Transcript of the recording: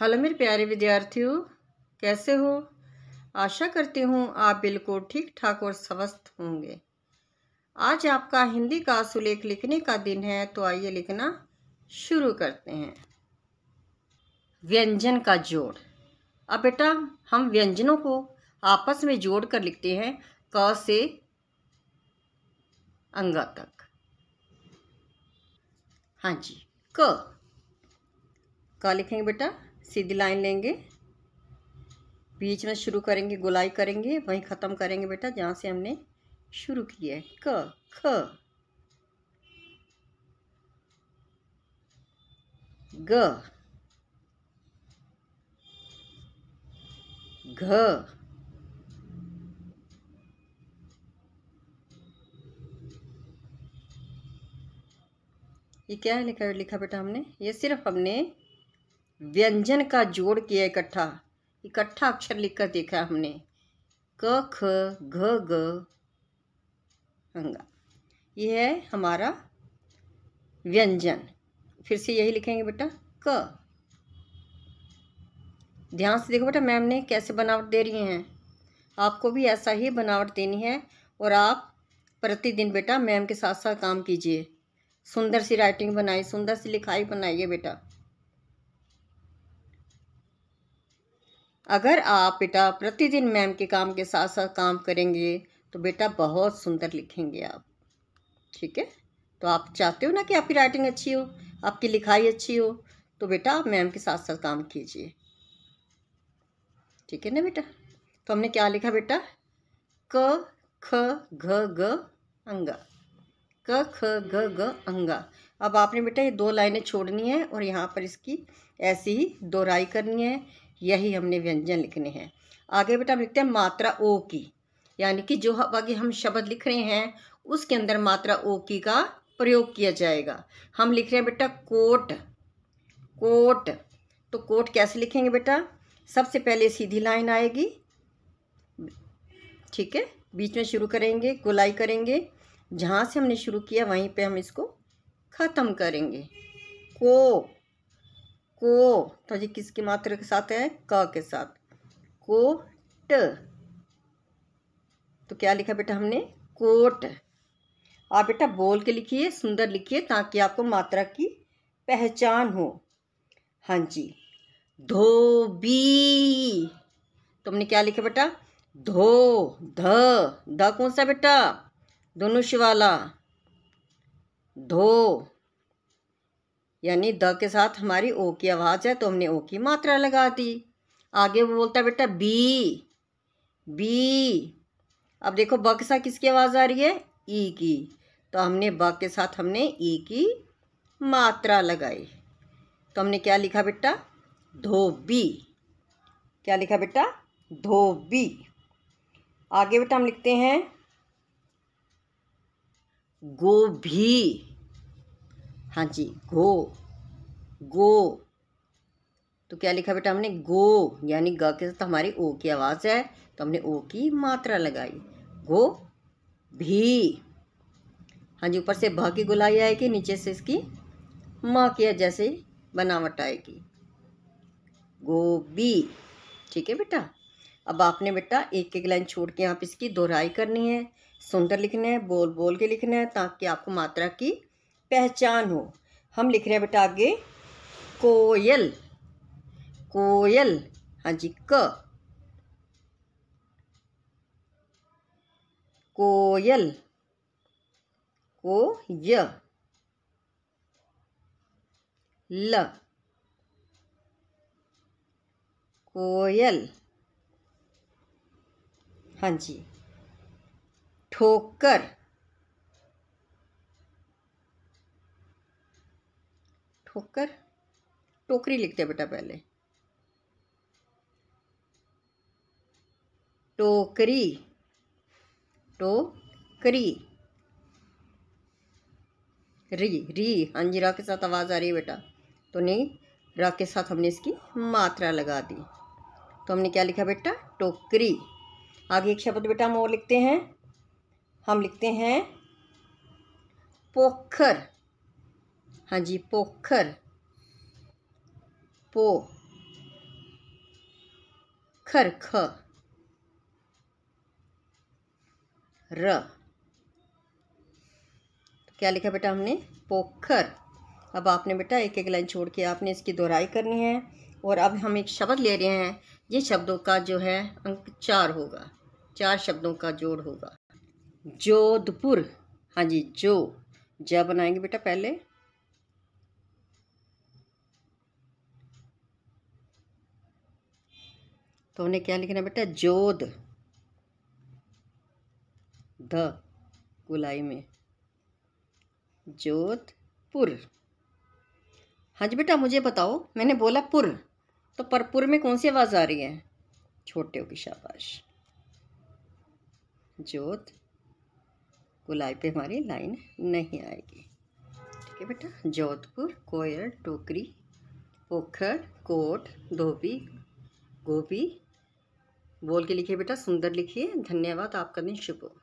hello मेरे प्यारे विद्यार्थियों कैसे हो आशा करती हूँ आप बिल्कुल ठीक ठाक और स्वस्थ होंगे आज आपका हिंदी का सुलेख लिखने का दिन है तो आइए लिखना शुरू करते हैं व्यंजन का जोड़ अब बेटा हम व्यंजनों को आपस में जोड़ कर लिखते हैं क से अंगा तक हाँ जी क क लिखेंगे बेटा सीधी लाइन लेंगे बीच में शुरू करेंगे गुलाई करेंगे वहीं ख़त्म करेंगे बेटा जहाँ से हमने शुरू किया है क ख ग घ ये क्या है लिखा लिखा बेटा हमने ये सिर्फ हमने व्यंजन का जोड़ किया इकट्ठा इकट्ठा अक्षर लिखकर देखा हमने क ख घ ग हंगा ये है हमारा व्यंजन फिर से यही लिखेंगे बेटा क ध्यान से देखो बेटा मैम ने कैसे बनावट दे रही हैं आपको भी ऐसा ही बनावट देनी है और आप प्रतिदिन बेटा मैम के साथ साथ काम कीजिए सुंदर सी राइटिंग बनाई सुंदर सी लिखाई बनाइए बेटा अगर आप बेटा प्रतिदिन मैम के काम के साथ साथ काम करेंगे तो बेटा बहुत सुंदर लिखेंगे आप ठीक है तो आप चाहते हो ना कि आपकी राइटिंग अच्छी हो आपकी लिखाई अच्छी हो तो बेटा आप मैम के साथ साथ काम कीजिए ठीक है ना बेटा तो हमने क्या लिखा बेटा क ख घ ग अंगा क ख ग ग अंगा अब आपने बेटा ये दो लाइनें छोड़नी है और यहाँ पर इसकी ऐसी ही दोहराई करनी है यही हमने व्यंजन लिखने हैं आगे बेटा हम लिखते हैं मात्रा ओ की यानी कि जो आगे हम शब्द लिख रहे हैं उसके अंदर मात्रा ओ की का प्रयोग किया जाएगा हम लिख रहे हैं बेटा कोट कोट तो कोट कैसे लिखेंगे बेटा सबसे पहले सीधी लाइन आएगी ठीक है बीच में शुरू करेंगे गुलाई करेंगे जहाँ से हमने शुरू किया वहीं पे हम इसको ख़त्म करेंगे कोट को तो ये किसकी मात्रा के साथ है क के साथ कोट तो क्या लिखा बेटा हमने कोट आप बेटा बोल के लिखिए सुंदर लिखिए ताकि आपको मात्रा की पहचान हो हाँ जी धोबी तुमने क्या लिखा बेटा धो ध ध कौन सा बेटा धनुष वाला धो यानी द के साथ हमारी ओ की आवाज़ है तो हमने ओ की मात्रा लगा दी आगे वो बोलता है बेटा बी बी अब देखो ब के साथ किसकी आवाज़ आ रही है ई की तो हमने ब के साथ हमने ई की मात्रा लगाई तो हमने क्या लिखा बेटा धोबी क्या लिखा बेटा धोबी आगे बेटा हम लिखते हैं गोभी हाँ जी गो गो तो क्या लिखा बेटा हमने गो यानी ग के साथ हमारी ओ की आवाज़ है तो हमने ओ की मात्रा लगाई गो भी हाँ जी ऊपर से भ की गुलाई आएगी नीचे से इसकी माँ की जैसे बनावट आएगी गो बी ठीक है बेटा अब आपने बेटा एक एक लाइन छोड़ के आप इसकी दोहराई करनी है सुंदर लिखना है बोल बोल के लिखना है ताकि आपको मात्रा की पहचान हो हम लिख रहे हैं बेटा आगे कोयल कोयल हाँ जी क कोयल को य ल कोयल हाँ जी ठोकर ठोकर टोकरी लिखते बेटा पहले टोकरी टोकरी री री हाँ रा के साथ आवाज़ आ रही है बेटा तो नहीं रा के साथ हमने इसकी मात्रा लगा दी तो हमने क्या लिखा बेटा टोकरी आगे एक शब्द बेटा हम और लिखते हैं हम लिखते हैं पोखर हाँ जी पोखर पो खर ख र तो क्या लिखा बेटा हमने पोखर अब आपने बेटा एक एक लाइन छोड़ के आपने इसकी दोहराई करनी है और अब हम एक शब्द ले रहे हैं ये शब्दों का जो है अंक चार होगा चार शब्दों का जोड़ होगा जोधपुर हाँ जी जो ज बनाएंगे बेटा पहले तो हमने क्या लिखना बेटा जोध ध गुलाई में जोधपुर हाँ जी बेटा मुझे बताओ मैंने बोला पुर तो परपुर में कौन सी आवाज़ आ रही है छोटे की शाबाश जोध गुलाई पे हमारी लाइन नहीं आएगी ठीक है बेटा जोधपुर कोयर टोकरी पोखर कोट धोबी गोभी बोल के लिखिए बेटा सुंदर लिखिए धन्यवाद आपका दिन शुभ हो